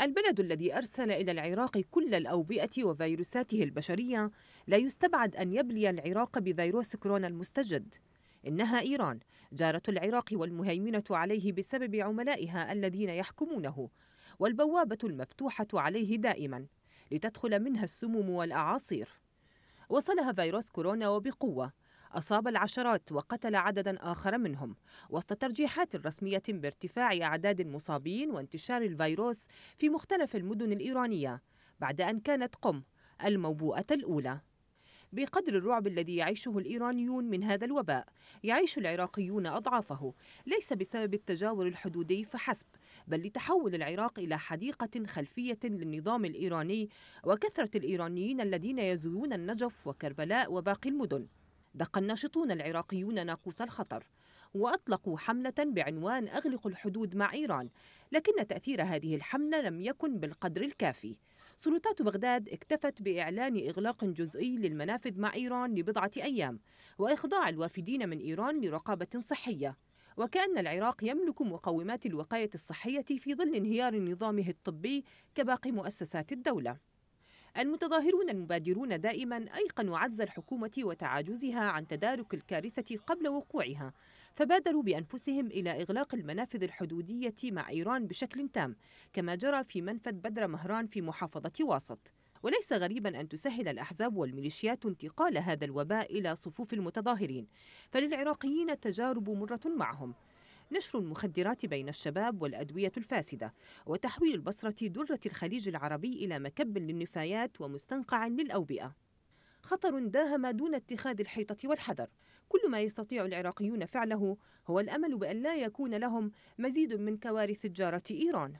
البلد الذي أرسل إلى العراق كل الأوبئة وفيروساته البشرية لا يستبعد أن يبلي العراق بفيروس كورونا المستجد إنها إيران جارة العراق والمهيمنة عليه بسبب عملائها الذين يحكمونه والبوابة المفتوحة عليه دائما لتدخل منها السموم والأعاصير وصلها فيروس كورونا وبقوة أصاب العشرات وقتل عددا آخر منهم وسط ترجيحات رسمية بارتفاع أعداد المصابين وانتشار الفيروس في مختلف المدن الإيرانية بعد أن كانت قم الموبوءة الأولى بقدر الرعب الذي يعيشه الايرانيون من هذا الوباء يعيش العراقيون اضعافه ليس بسبب التجاور الحدودي فحسب بل لتحول العراق الى حديقه خلفيه للنظام الايراني وكثره الايرانيين الذين يزورون النجف وكربلاء وباقي المدن دق الناشطون العراقيون ناقوس الخطر وأطلقوا حملة بعنوان أغلقوا الحدود مع إيران لكن تأثير هذه الحملة لم يكن بالقدر الكافي سلطات بغداد اكتفت بإعلان إغلاق جزئي للمنافذ مع إيران لبضعة أيام وإخضاع الوافدين من إيران لرقابة صحية وكأن العراق يملك مقومات الوقاية الصحية في ظل انهيار نظامه الطبي كباقي مؤسسات الدولة المتظاهرون المبادرون دائما أيقنوا عجز الحكومة وتعاجزها عن تدارك الكارثة قبل وقوعها فبادروا بأنفسهم إلى إغلاق المنافذ الحدودية مع إيران بشكل تام كما جرى في منفذ بدر مهران في محافظة واسط وليس غريبا أن تسهل الأحزاب والميليشيات انتقال هذا الوباء إلى صفوف المتظاهرين فللعراقيين تجارب مرة معهم نشر المخدرات بين الشباب والأدوية الفاسدة وتحويل البصرة درة الخليج العربي إلى مكب للنفايات ومستنقع للأوبئة خطر داهم دون اتخاذ الحيطة والحذر كل ما يستطيع العراقيون فعله هو الأمل بأن لا يكون لهم مزيد من كوارث تجارة إيران